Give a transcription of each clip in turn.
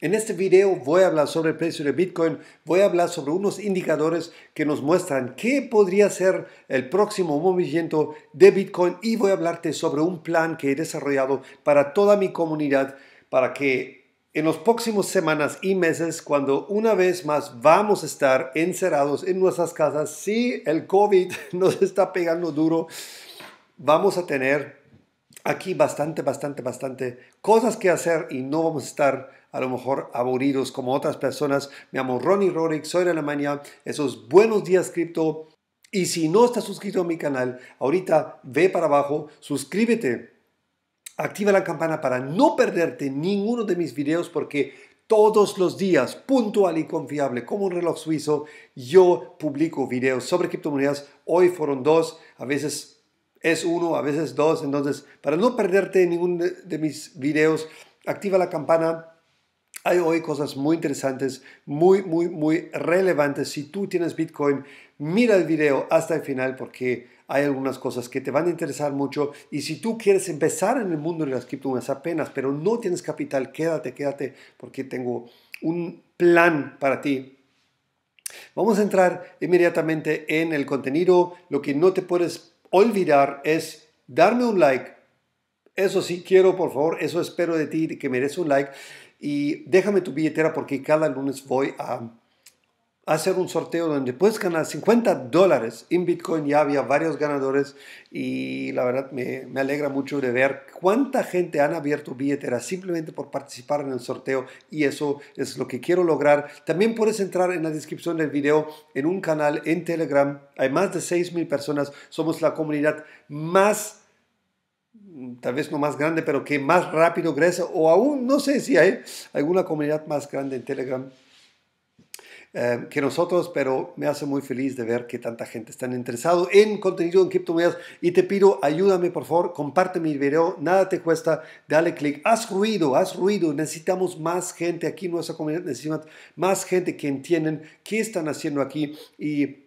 En este video voy a hablar sobre el precio de Bitcoin, voy a hablar sobre unos indicadores que nos muestran qué podría ser el próximo movimiento de Bitcoin y voy a hablarte sobre un plan que he desarrollado para toda mi comunidad para que en los próximos semanas y meses, cuando una vez más vamos a estar encerrados en nuestras casas, si el COVID nos está pegando duro, vamos a tener aquí bastante, bastante, bastante cosas que hacer y no vamos a estar a lo mejor aburridos como otras personas. Me llamo Ronnie Rorick, soy de Alemania. Esos buenos días cripto. Y si no estás suscrito a mi canal, ahorita ve para abajo, suscríbete, activa la campana para no perderte ninguno de mis videos porque todos los días, puntual y confiable, como un reloj suizo, yo publico videos sobre criptomonedas. Hoy fueron dos, a veces es uno, a veces dos. Entonces, para no perderte ningún de, mis videos, activa la campana. Hay hoy cosas muy interesantes, muy, muy, muy relevantes. Si tú tienes Bitcoin, mira el video hasta el final porque hay algunas cosas que te van a interesar mucho. Y si tú quieres empezar en el mundo de las criptomonedas apenas, pero no tienes capital, quédate, quédate porque tengo un plan para ti. Vamos a entrar inmediatamente en el contenido, lo que no te puedes olvidar es darme un like. Eso sí quiero, por favor, eso espero de ti, que mereces un like. Y déjame tu billetera porque cada lunes voy a hacer un sorteo donde puedes ganar 50 dólares en Bitcoin. Ya había varios ganadores y la verdad me, me, alegra mucho de ver cuánta gente han abierto billetera simplemente por participar en el sorteo y eso es lo que quiero lograr. También puedes entrar en la descripción del video en un canal en Telegram. Hay más de 6.000 personas. Somos la comunidad más tal vez no más grande, pero que más rápido crece, o aún no sé si hay alguna comunidad más grande en Telegram eh, que nosotros, pero me hace muy feliz de ver que tanta gente está interesado en contenido en criptomonedas y te pido, ayúdame por favor, comparte mi video, nada te cuesta, dale clic, haz ruido, haz ruido, necesitamos más gente aquí en nuestra comunidad, necesitamos más gente que entienden qué están haciendo aquí y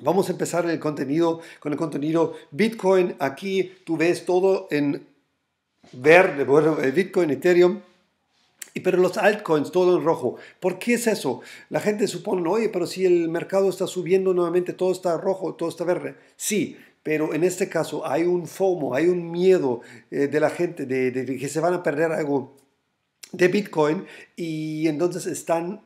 Vamos a empezar el contenido con el contenido Bitcoin. Aquí tú ves todo en verde, bueno, eh, Bitcoin, Ethereum, pero los altcoins, todo en rojo. ¿Por qué es eso? La gente supone, oye, pero si el mercado está subiendo nuevamente, todo está rojo, todo está verde. Sí, pero en este caso hay un FOMO, hay un miedo eh, de la gente de, que se van a perder algo de Bitcoin y entonces están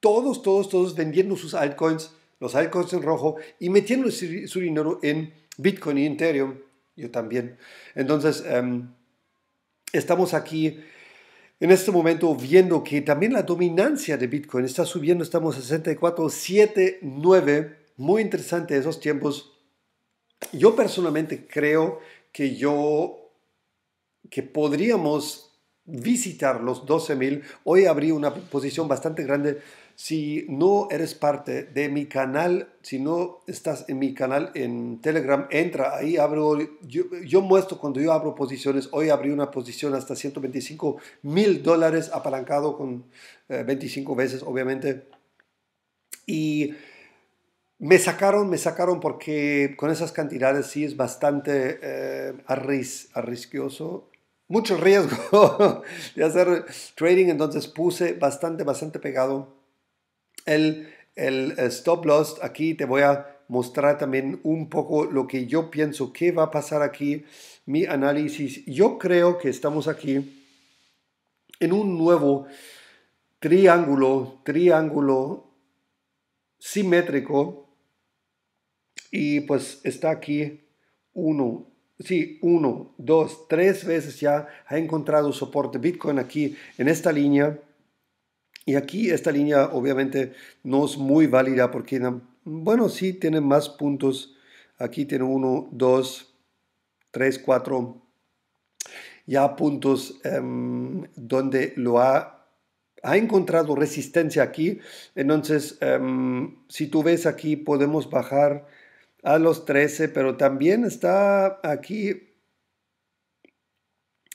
todos, todos, todos vendiendo sus altcoins, los altcoins en rojo y metiendo su dinero en Bitcoin y Ethereum. Yo también. Entonces, em, estamos aquí en este momento viendo que también la dominancia de Bitcoin está subiendo, estamos 64, 64.79, muy interesante esos tiempos. Yo personalmente creo que yo, que podríamos visitar los 12.000, hoy habría una posición bastante grande si no eres parte de mi canal, si no estás en mi canal en Telegram, entra ahí, abro, yo, muestro cuando yo abro posiciones, hoy abrí una posición hasta 125 mil dólares apalancado con 25 eh, veces, obviamente. Y me sacaron, me sacaron porque con esas cantidades sí es bastante eh, mucho riesgo de hacer trading, entonces puse bastante, bastante pegado el, el eh, stop loss, aquí te voy a mostrar también un poco lo que yo pienso que va a pasar aquí, mi análisis. Yo creo que estamos aquí en un nuevo triángulo, triángulo simétrico y pues está aquí uno, sí, uno, dos, tres veces ya ha encontrado soporte Bitcoin aquí en esta línea y aquí esta línea obviamente no es muy válida porque, bueno, sí tiene más puntos. Aquí tiene 1, 2, 3, 4. Ya puntos em, donde lo ha, ha encontrado resistencia aquí. Entonces, em, si tú ves aquí, podemos bajar a los 13, pero también está aquí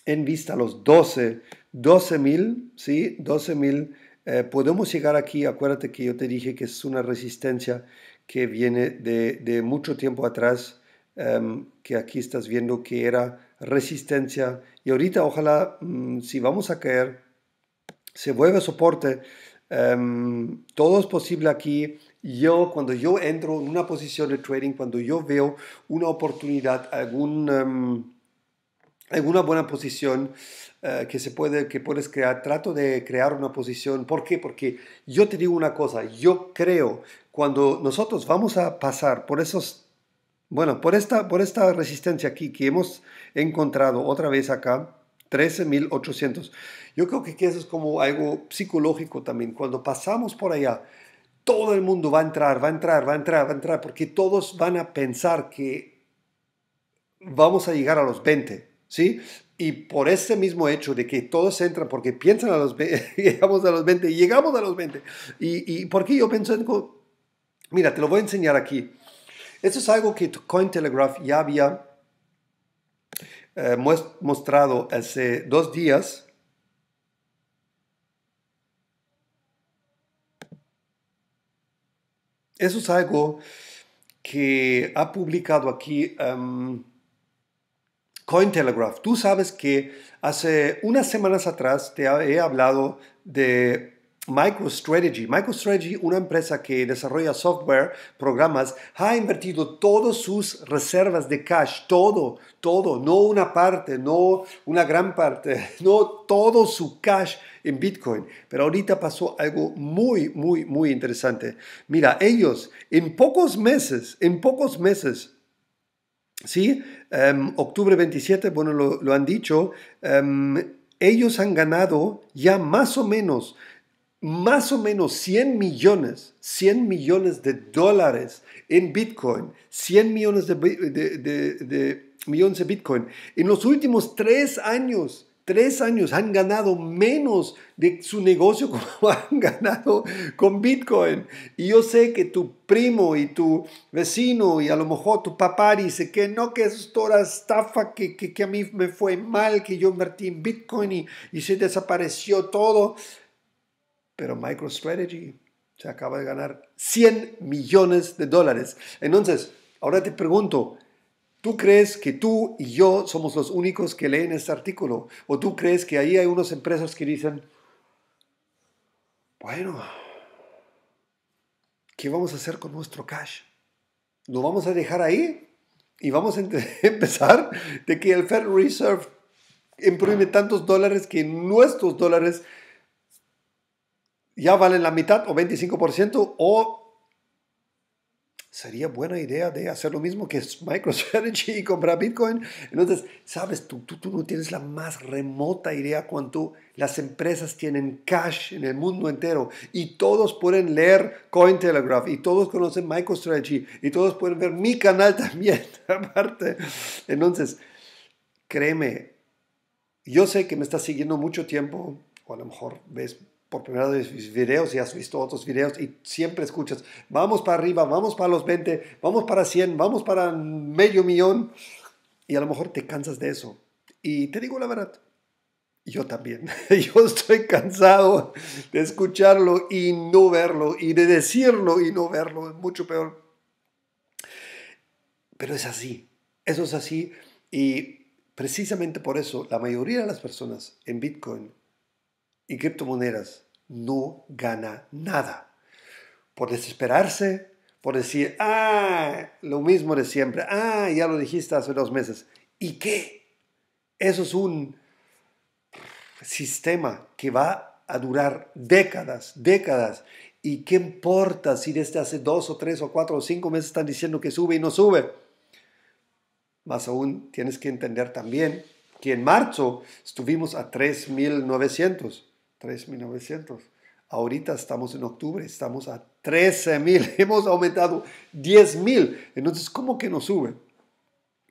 en vista los 12. 12,000, ¿sí? 12.000. Eh, podemos llegar aquí, acuérdate que yo te dije que es una resistencia que viene de, mucho tiempo atrás, em, que aquí estás viendo que era resistencia y ahorita ojalá mm, si vamos a caer se vuelve soporte, em, todo es posible aquí. Yo, cuando yo entro en una posición de trading, cuando yo veo una oportunidad, algún, em, alguna buena posición, eh, que, se puede, que puedes crear. Trato de crear una posición. ¿Por qué? Porque yo te digo una cosa, yo creo, cuando nosotros vamos a pasar por esos... Bueno, por esta, por esta resistencia aquí que hemos encontrado otra vez acá, 13.800. Yo creo que eso es como algo psicológico también. Cuando pasamos por allá, todo el mundo va a entrar, va a entrar, va a entrar, va a entrar, porque todos van a pensar que vamos a llegar a los 20. ¿sí? Y por ese mismo hecho de que todos entran, porque piensan a los 20, llegamos a los 20, llegamos a los 20. ¿Y, y por qué yo pienso? Mira, te lo voy a enseñar aquí. Esto es algo que Cointelegraph ya había eh, mostrado hace dos días. Eso es algo que ha publicado aquí em, Cointelegraph. Tú sabes que hace unas semanas atrás te he hablado de MicroStrategy. MicroStrategy, una empresa que desarrolla software, programas, ha invertido todas sus reservas de cash, todo, todo, no una parte, no una gran parte, no todo su cash en Bitcoin. Pero ahorita pasó algo muy, muy, muy interesante. Mira, ellos en pocos meses, en pocos meses, ¿sí? Em, octubre 27, bueno, lo, han dicho, em, ellos han ganado ya más o menos, más o menos 100 millones, 100 millones de dólares en Bitcoin, 100 millones de millones de Bitcoin. En los últimos tres años, tres años han ganado menos de su negocio como han ganado con Bitcoin. Y yo sé que tu primo y tu vecino y a lo mejor tu papá dice que no, que es toda estafa, que, que, a mí me fue mal, que yo invertí en Bitcoin y, y se desapareció todo. Pero MicroStrategy se acaba de ganar 100 millones de dólares. Entonces, ahora te pregunto, ¿Tú crees que tú y yo somos los únicos que leen este artículo? ¿O tú crees que ahí hay unas empresas que dicen, bueno, ¿qué vamos a hacer con nuestro cash? ¿Lo vamos a dejar ahí? Y vamos a empezar de que el Federal Reserve imprime tantos dólares que nuestros dólares ya valen la mitad o 25% o sería buena idea de hacer lo mismo que MicroStrategy y comprar Bitcoin. Entonces, sabes, tú, tú, tú no tienes la más remota idea cuánto las empresas tienen cash en el mundo entero y todos pueden leer Cointelegraph y todos conocen MicroStrategy y todos pueden ver mi canal también, aparte. Entonces, créeme, yo sé que me estás siguiendo mucho tiempo, o a lo mejor ves por primera vez mis videos y has visto otros videos y siempre escuchas, vamos para arriba, vamos para los 20, vamos para 100, vamos para medio millón. Y a lo mejor te cansas de eso. Y te digo la verdad, yo también. Yo estoy cansado de escucharlo y no verlo, y de decirlo y no verlo, es mucho peor. Pero es así, eso es así. Y precisamente por eso la mayoría de las personas en Bitcoin y criptomonedas no gana nada. Por desesperarse, por decir, ah, lo mismo de siempre, ah, ya lo dijiste hace dos meses. ¿Y qué? Eso es un sistema que va a durar décadas, décadas. ¿Y qué importa si desde hace dos o tres o cuatro o cinco meses están diciendo que sube y no sube? Más aún, tienes que entender también que en marzo estuvimos a 3.900 3.900. Ahorita estamos en octubre, estamos a 13.000, hemos aumentado 10.000. Entonces, ¿cómo que no sube?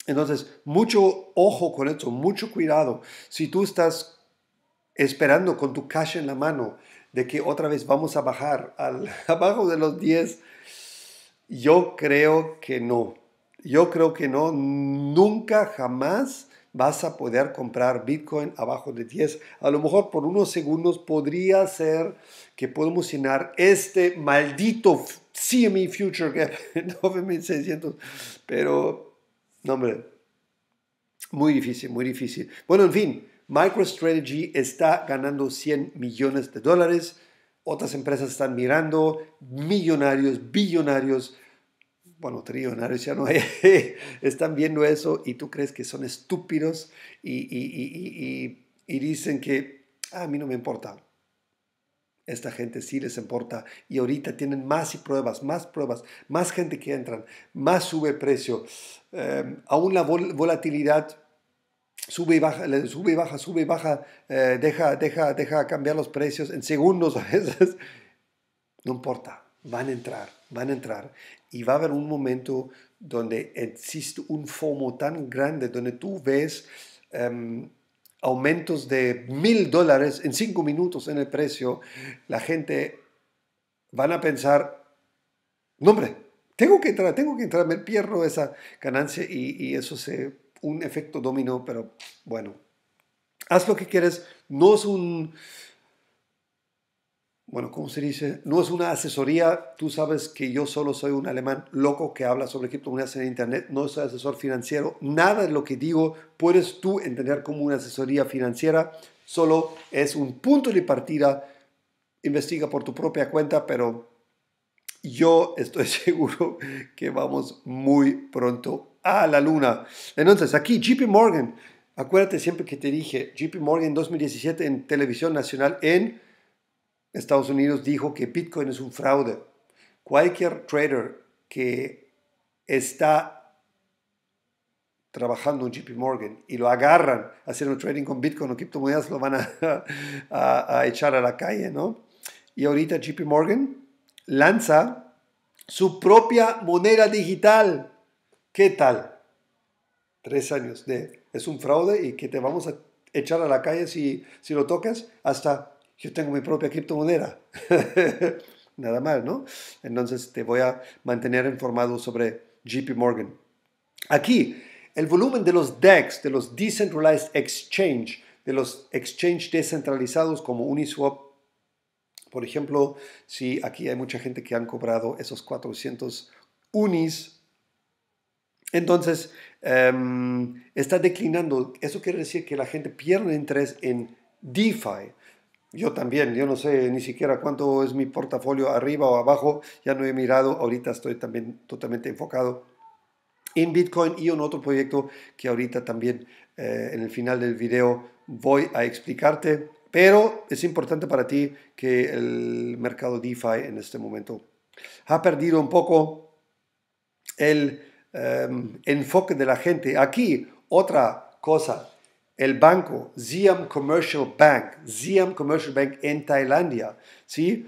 Entonces, mucho ojo con esto, mucho cuidado. Si tú estás esperando con tu cash en la mano de que otra vez vamos a bajar al, abajo de los 10, yo creo que no. Yo creo que no. Nunca, jamás vas a poder comprar Bitcoin abajo de 10. A lo mejor por unos segundos podría ser que podemos llenar este maldito CME Future Gap 9600, pero no, hombre, muy difícil, muy difícil. Bueno, en fin, MicroStrategy está ganando 100 millones de dólares. Otras empresas están mirando, millonarios, billonarios bueno, trillonarios ya no hay, están viendo eso y tú crees que son estúpidos y, dicen que ah, a mí no me importa. Esta gente sí les importa y ahorita tienen más y pruebas, más pruebas, más gente que entran, más sube precio. Em, aún la volatilidad sube y baja, sube y baja, sube eh, y baja, deja, deja, deja cambiar los precios en segundos a veces. No importa, van a entrar van a entrar y va a haber un momento donde existe un FOMO tan grande, donde tú ves em, aumentos de mil dólares en cinco minutos en el precio, la gente van a pensar, no hombre, tengo que entrar, tengo que entrar, me pierdo esa ganancia y, y eso es un efecto dominó, pero bueno, haz lo que quieres, no es un bueno, ¿cómo se dice? No es una asesoría, tú sabes que yo solo soy un alemán loco que habla sobre criptomonedas en Internet, no soy asesor financiero, nada de lo que digo puedes tú entender como una asesoría financiera, solo es un punto de partida, investiga por tu propia cuenta, pero yo estoy seguro que vamos muy pronto a la luna. Entonces, aquí JP Morgan, acuérdate siempre que te dije, JP Morgan 2017 en televisión nacional en... Estados Unidos dijo que Bitcoin es un fraude. Cualquier trader que está trabajando en JP Morgan y lo agarran haciendo trading con Bitcoin o criptomonedas, lo van a, echar a la calle, ¿no? Y ahorita JP Morgan lanza su propia moneda digital. ¿Qué tal? Tres años de es un fraude y que te vamos a echar a la calle si, si lo tocas hasta yo tengo mi propia criptomoneda. Nada mal, ¿no? Entonces te voy a mantener informado sobre JP Morgan. Aquí, el volumen de los DEX, de los Decentralized Exchange, de los exchange descentralizados como Uniswap, por ejemplo, si aquí hay mucha gente que han cobrado esos 400 unis, entonces em, está declinando. Eso quiere decir que la gente pierde interés en DeFi, yo también, yo no sé ni siquiera cuánto es mi portafolio arriba o abajo, ya no he mirado, ahorita estoy también totalmente enfocado en Bitcoin y en otro proyecto que ahorita también eh, en el final del video voy a explicarte, pero es importante para ti que el mercado DeFi en este momento ha perdido un poco el em, enfoque de la gente. Aquí otra cosa el banco Ziam Commercial Bank, Ziam Commercial Bank en Tailandia, ¿sí?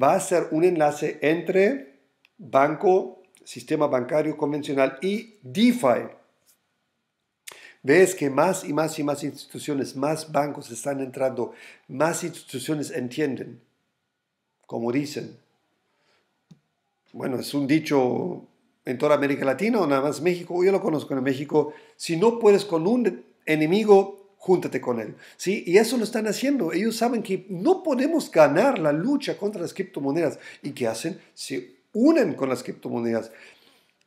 va a ser un enlace entre banco, sistema bancario convencional y DeFi. Ves que más y más y más instituciones, más bancos están entrando, más instituciones entienden, como dicen. Bueno, es un dicho en toda América Latina o nada más México, yo lo conozco en México, si no puedes con un enemigo, júntate con él. ¿sí? Y eso lo están haciendo. Ellos saben que no podemos ganar la lucha contra las criptomonedas. ¿Y qué hacen? Se unen con las criptomonedas,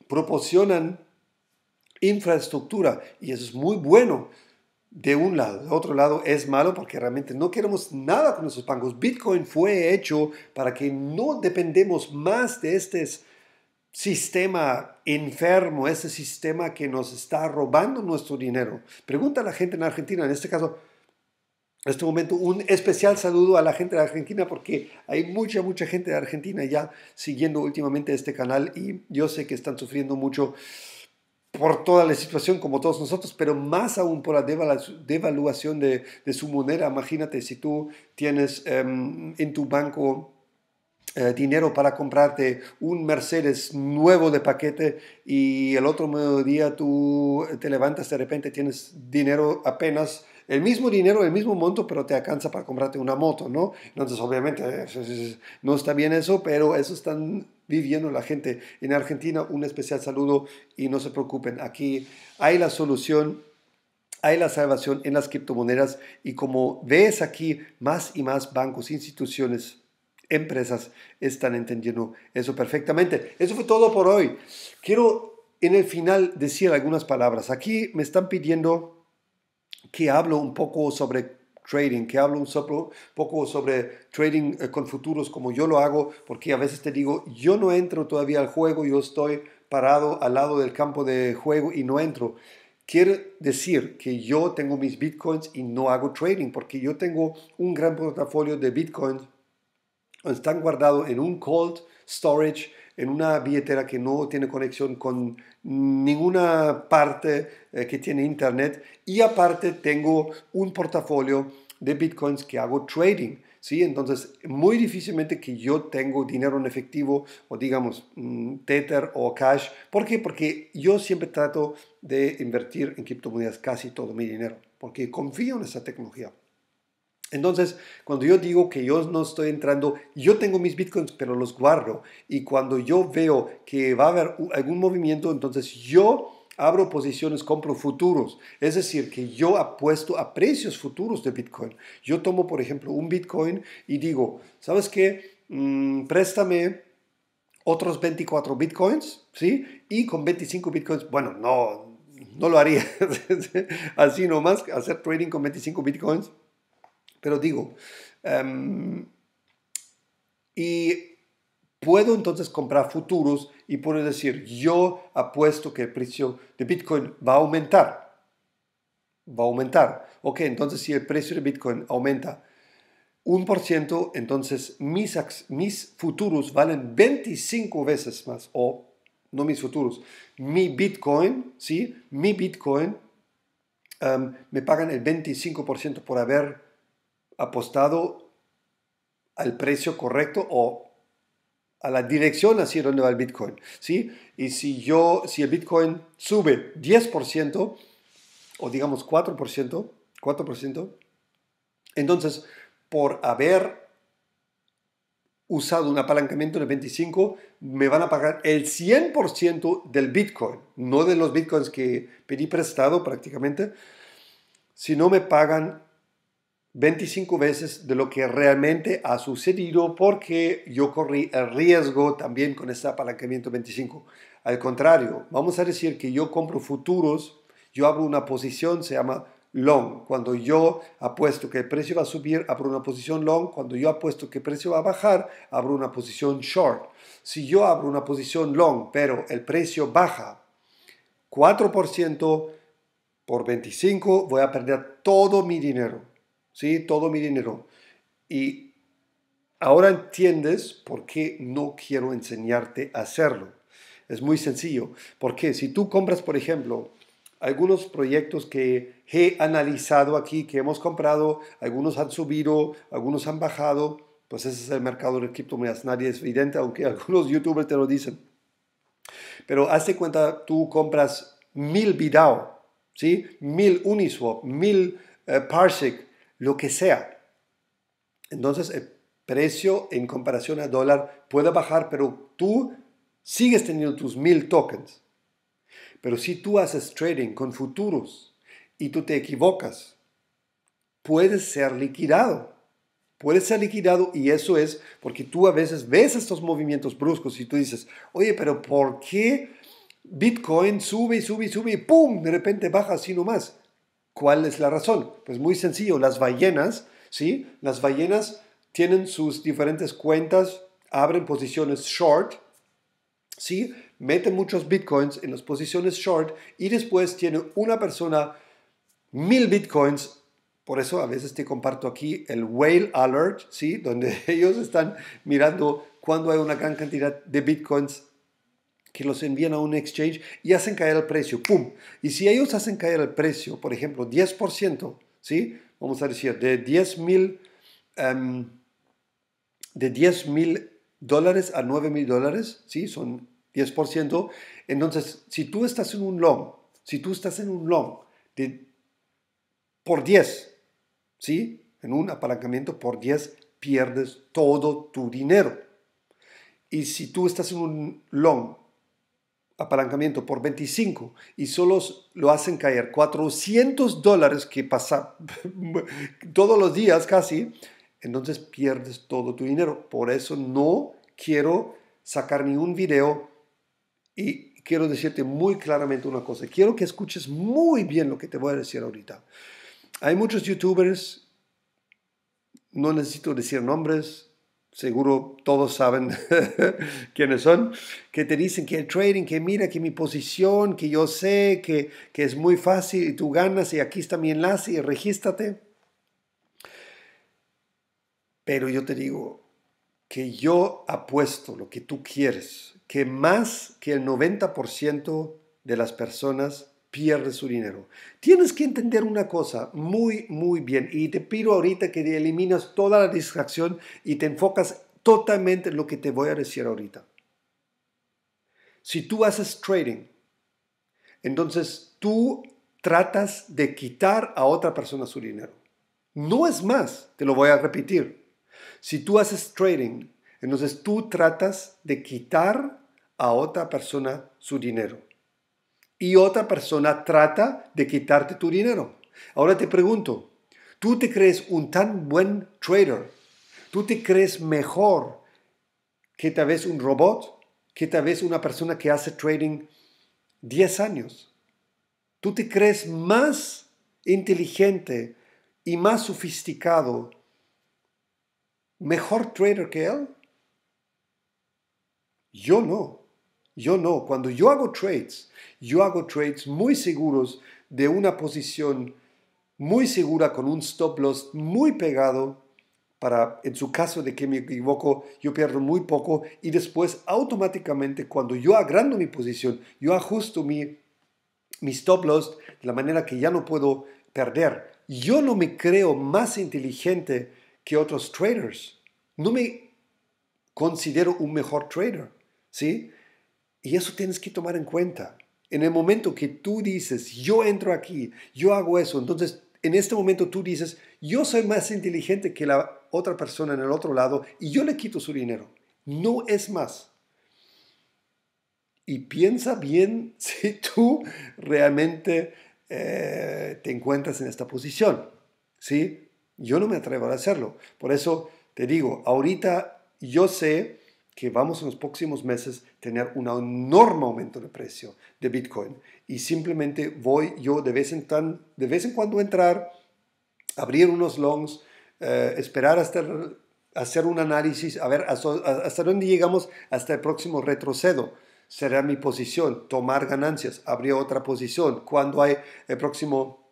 proporcionan infraestructura y eso es muy bueno de un lado. De otro lado es malo porque realmente no queremos nada con nuestros bancos. Bitcoin fue hecho para que no dependemos más de estos sistema enfermo, ese sistema que nos está robando nuestro dinero. Pregunta a la gente en Argentina, en este caso, en este momento, un especial saludo a la gente de Argentina porque hay mucha, mucha gente de Argentina ya siguiendo últimamente este canal y yo sé que están sufriendo mucho por toda la situación como todos nosotros, pero más aún por la devaluación de, su moneda. Imagínate si tú tienes em, en tu banco eh, dinero para comprarte un Mercedes nuevo de paquete y el otro mediodía tú eh, te levantas de repente tienes dinero apenas el mismo dinero, el mismo monto, pero te alcanza para comprarte una moto, ¿no? Entonces, obviamente, eh, no está bien eso, pero eso están viviendo la gente. En Argentina, un especial saludo y no se preocupen, aquí hay la solución. Hay la salvación en las criptomonedas y como ves aquí, más y más bancos, instituciones, empresas están entendiendo eso perfectamente. Eso fue todo por hoy. Quiero en el final decir algunas palabras. Aquí me están pidiendo que hablo un poco sobre trading, que hablo un poco sobre trading eh, con futuros como yo lo hago, porque a veces te digo, yo no entro todavía al juego, yo estoy parado al lado del campo de juego y no entro. Quiere decir que yo tengo mis bitcoins y no hago trading, porque yo tengo un gran portafolio de bitcoins están guardados en un cold storage, en una billetera que no tiene conexión con ninguna parte eh, que tiene internet y aparte tengo un portafolio de bitcoins que hago trading. ¿Sí? Entonces, muy difícilmente que yo tengo dinero en efectivo o digamos mm, Tether o cash. ¿Por qué? Porque yo siempre trato de invertir en criptomonedas casi todo mi dinero, porque confío en esa tecnología. Entonces, cuando yo digo que yo no estoy entrando, yo tengo mis bitcoins, pero los guardo. Y cuando yo veo que va a haber algún movimiento, entonces yo abro posiciones, compro futuros. Es decir, que yo apuesto a precios futuros de bitcoin. Yo tomo, por ejemplo, un bitcoin y digo, ¿sabes qué? Mm, préstame otros 24 bitcoins, ¿sí? Y con 25 bitcoins, bueno, no, no lo haría. Así nomás, hacer trading con 25 bitcoins pero digo, em, y puedo entonces comprar futuros y puedo decir, yo apuesto que el precio de Bitcoin va a aumentar. Va a aumentar. Ok, entonces si el precio de Bitcoin aumenta un por ciento, entonces mis, futuros valen 25 veces más, o no mis futuros, mi Bitcoin, ¿sí? Mi Bitcoin em, me pagan el 25% por haber apostado al precio correcto o a la dirección hacia donde va el Bitcoin. ¿sí? Y si, yo, si el Bitcoin sube 10% o digamos 4%, 4%, entonces por haber usado un apalancamiento de 25, me van a pagar el 100% del Bitcoin, no de los Bitcoins que pedí prestado prácticamente, si no me pagan 25 veces de lo que realmente ha sucedido porque yo corrí el riesgo también con este apalancamiento 25. Al contrario, vamos a decir que yo compro futuros, yo abro una posición, se llama long. Cuando yo apuesto que el precio va a subir, abro una posición long. Cuando yo apuesto que el precio va a bajar, abro una posición short. Si yo abro una posición long, pero el precio baja 4% por 25, voy a perder todo mi dinero. ¿sí? Todo mi dinero. Y ahora entiendes por qué no quiero enseñarte a hacerlo. Es muy sencillo. Porque si tú compras, por ejemplo, algunos proyectos que he analizado aquí, que hemos comprado, algunos han subido, algunos han bajado, pues ese es el mercado de criptomonedas. Nadie es evidente, aunque algunos youtubers te lo dicen. Pero hazte cuenta, tú compras mil Bidao, ¿sí? mil Uniswap, mil eh, Parsec, lo que sea. Entonces el precio en comparación a dólar puede bajar, pero tú sigues teniendo tus mil tokens. Pero si tú haces trading con futuros y tú te equivocas, puedes ser liquidado. Puedes ser liquidado y eso es porque tú a veces ves estos movimientos bruscos y tú dices, oye, pero ¿por qué Bitcoin sube y sube y sube y ¡pum! De repente baja así nomás. ¿Cuál es la razón? Pues muy sencillo, las ballenas, ¿sí? Las ballenas tienen sus diferentes cuentas, abren posiciones short, ¿sí? Meten muchos bitcoins en las posiciones short y después tiene una persona mil bitcoins. Por eso a veces te comparto aquí el whale alert, ¿sí? Donde ellos están mirando cuando hay una gran cantidad de bitcoins que los envían a un exchange y hacen caer el precio, ¡pum! Y si ellos hacen caer el precio, por ejemplo, 10%, ¿sí? Vamos a decir, de 10 mil... Em, de dólares a 9 mil dólares, ¿sí? son 10%. Entonces, si tú estás en un long, si tú estás en un long por 10, ¿sí? en un apalancamiento por 10, pierdes todo tu dinero. Y si tú estás en un long apalancamiento por 25 y solo lo hacen caer 400 dólares que pasa todos los días casi, entonces pierdes todo tu dinero. Por eso no quiero sacar ni un video y quiero decirte muy claramente una cosa. Quiero que escuches muy bien lo que te voy a decir ahorita. Hay muchos youtubers, no necesito decir nombres, seguro todos saben quiénes son, que te dicen que el trading, que mira, que mi posición, que yo sé, que, es muy fácil y tú ganas y aquí está mi enlace y regístrate. Pero yo te digo que yo apuesto lo que tú quieres, que más que el 90% de las personas pierde su dinero. Tienes que entender una cosa muy, muy bien y te pido ahorita que eliminas toda la distracción y te enfocas totalmente en lo que te voy a decir ahorita. Si tú haces trading, entonces tú tratas de quitar a otra persona su dinero. No es más, te lo voy a repetir. Si tú haces trading, entonces tú tratas de quitar a otra persona su dinero y otra persona trata de quitarte tu dinero. Ahora te pregunto, ¿tú te crees un tan buen trader? ¿Tú te crees mejor que tal vez un robot? ¿Que tal vez una persona que hace trading 10 años? ¿Tú te crees más inteligente y más sofisticado, mejor trader que él? Yo no. Yo no. Cuando yo hago trades, yo hago trades muy seguros de una posición muy segura con un stop loss muy pegado para, en su caso de que me equivoco, yo pierdo muy poco y después automáticamente cuando yo agrando mi posición, yo ajusto mi, mi stop loss de la manera que ya no puedo perder. Yo no me creo más inteligente que otros traders. No me considero un mejor trader, ¿sí? Y eso tienes que tomar en cuenta. En el momento que tú dices, yo entro aquí, yo hago eso, entonces en este momento tú dices, yo soy más inteligente que la otra persona en el otro lado y yo le quito su dinero. No es más. Y piensa bien si tú realmente eh, te encuentras en esta posición. ¿Sí? Yo no me atrevo a hacerlo. Por eso te digo, ahorita yo sé que vamos en los próximos meses a tener un enorme aumento de precio de Bitcoin. Y simplemente voy yo de vez en, tan, de cuando entrar, abrir unos longs, eh, esperar hasta hacer un análisis, a ver hasta, dónde llegamos hasta el próximo retrocedo será mi posición, tomar ganancias, abrir otra posición, cuando hay el próximo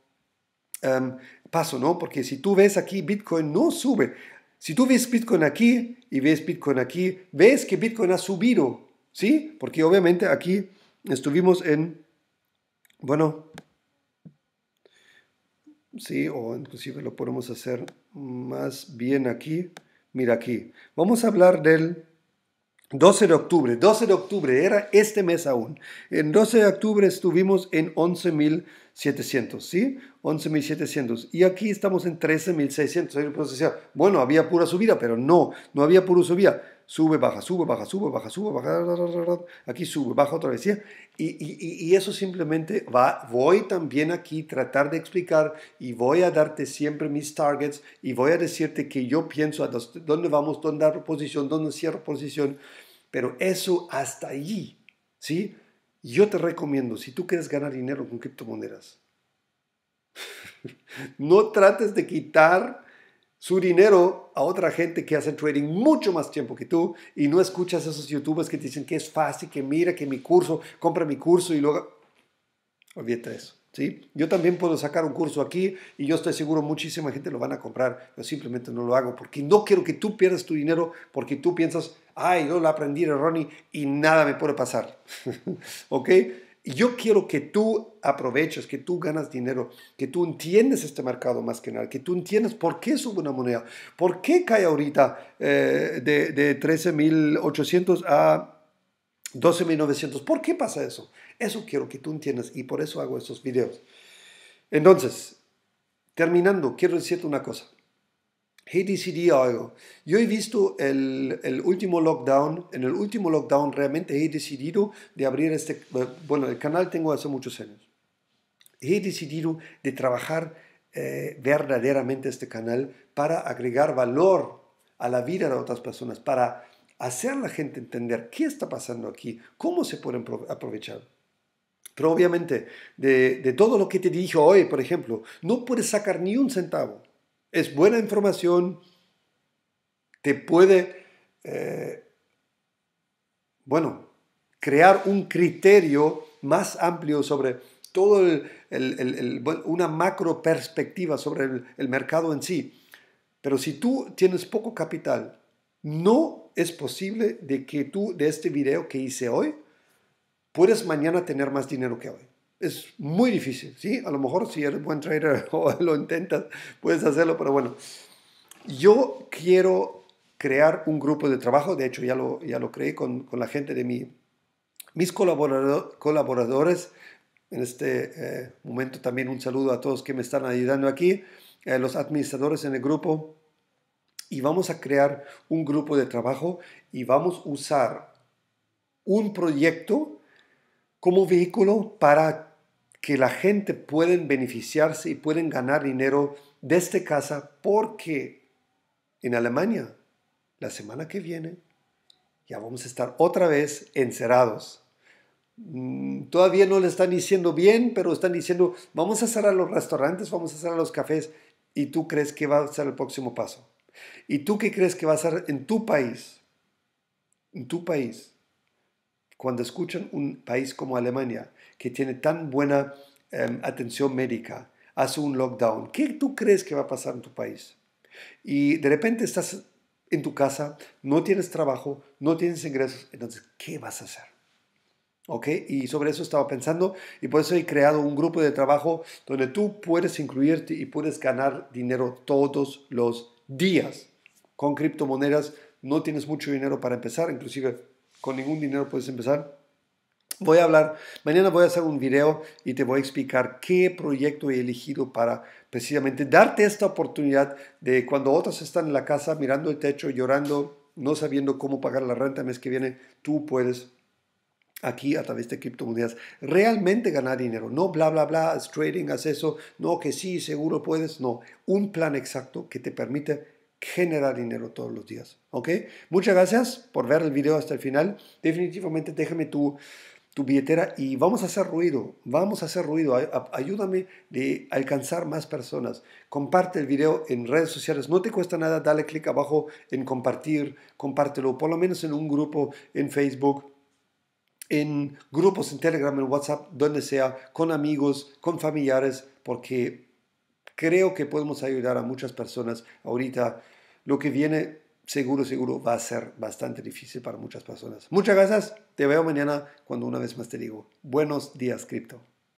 em, paso, ¿no? Porque si tú ves aquí, Bitcoin no sube si tú ves Bitcoin aquí y ves Bitcoin aquí, ves que Bitcoin ha subido, ¿sí? Porque obviamente aquí estuvimos en, bueno, sí, o inclusive lo podemos hacer más bien aquí. Mira aquí. Vamos a hablar del 12 de octubre, 12 de octubre, era este mes aún. En 12 de octubre estuvimos en 11.700, ¿sí? 11.700. Y aquí estamos en 13.600. Bueno, había pura subida, pero no, no había pura subida sube, baja, sube, baja, sube, baja, sube, baja, aquí sube, baja otra vez. Y, eso simplemente va, voy también aquí a tratar de explicar y voy a darte siempre mis targets y voy a decirte que yo pienso a dónde vamos, dónde dar posición, dónde cierro posición, pero eso hasta allí, ¿sí? Yo te recomiendo, si tú quieres ganar dinero con criptomonedas, no trates de quitar su dinero a otra gente que hace trading mucho más tiempo que tú y no escuchas a esos youtubers que te dicen que es fácil, que mira, que mi curso, compra mi curso y luego... Olvídate de eso. ¿sí? Yo también puedo sacar un curso aquí y yo estoy seguro muchísima gente lo van a comprar. Yo simplemente no lo hago porque no quiero que tú pierdas tu dinero porque tú piensas, ay, yo lo aprendí de Ronnie y nada me puede pasar. ¿Ok? Yo quiero que tú aproveches, que tú ganas dinero, que tú entiendes este mercado más que nada, que tú entiendes por qué sube una moneda, por qué cae ahorita eh, de, de 13.800 a 12.900. ¿Por qué pasa eso? Eso quiero que tú entiendas y por eso hago estos videos. Entonces, terminando, quiero decirte una cosa. He decidido algo. Yo he visto el, último lockdown, en el último lockdown realmente he decidido de abrir este, bueno, el canal tengo hace muchos años. He decidido de trabajar eh, verdaderamente este canal para agregar valor a la vida de otras personas, para hacer a la gente entender qué está pasando aquí, cómo se pueden aprovechar. Pero obviamente, de, de todo lo que te dije hoy, por ejemplo, no puedes sacar ni un centavo es buena información, te puede, eh, bueno, crear un criterio más amplio sobre todo una macro perspectiva sobre el mercado en sí. Pero si tú tienes poco capital, no es posible de que tú de este video que hice hoy puedas mañana tener más dinero que hoy es muy difícil, ¿sí? A lo mejor si eres buen trader o lo intentas, puedes hacerlo, pero bueno. Yo quiero crear un grupo de trabajo, de hecho ya lo, ya lo creé con, con la gente de mi, mis colaboradores colaboradores. En este eh, momento también un saludo a todos que me están ayudando aquí, los administradores en el grupo. Y vamos a crear un grupo de trabajo y vamos a usar un proyecto como vehículo para que la gente pueden beneficiarse y pueden ganar dinero de esta casa porque en Alemania la semana que viene ya vamos a estar otra vez encerrados. Mm, todavía no le están diciendo bien, pero están diciendo, vamos a cerrar los restaurantes, vamos a cerrar los cafés. ¿Y tú crees que va a ser el próximo paso? ¿Y tú qué crees que va a ser en tu país? En tu país. Cuando escuchan un país como Alemania, que tiene tan buena em, atención médica hace un lockdown, ¿qué tú crees que va a pasar en tu país? Y de repente estás en tu casa, no tienes trabajo, no tienes ingresos, entonces, ¿qué vas a hacer? ¿Ok? Y sobre eso estaba pensando y por eso he creado un grupo de trabajo donde tú puedes incluirte y puedes ganar dinero todos los días con criptomonedas. No tienes mucho dinero para empezar, inclusive con ningún dinero puedes empezar Voy a hablar, mañana voy a hacer un video y te voy a explicar qué proyecto he elegido para precisamente darte esta oportunidad de cuando otros están en la casa mirando el techo, llorando, no sabiendo cómo pagar la renta el mes que viene, tú puedes aquí a través de criptomonedas realmente ganar dinero. No bla, bla, bla, es trading, haz eso, no, que sí, seguro puedes, no. Un plan exacto que te permite generar dinero todos los días. ¿Ok? Muchas gracias por ver el video hasta el final. Definitivamente déjame tu tu billetera y vamos a hacer ruido, vamos a hacer ruido, ayúdame de alcanzar más personas. Comparte el video en redes sociales, no te cuesta nada, dale clic abajo en compartir, compártelo, por lo menos en un grupo en Facebook, en grupos en Telegram, en WhatsApp, donde sea, con amigos, con familiares, porque creo que podemos ayudar a muchas personas ahorita. Lo que viene seguro, seguro va a ser bastante difícil para muchas personas. Muchas gracias, te veo mañana cuando una vez más te digo, buenos días cripto.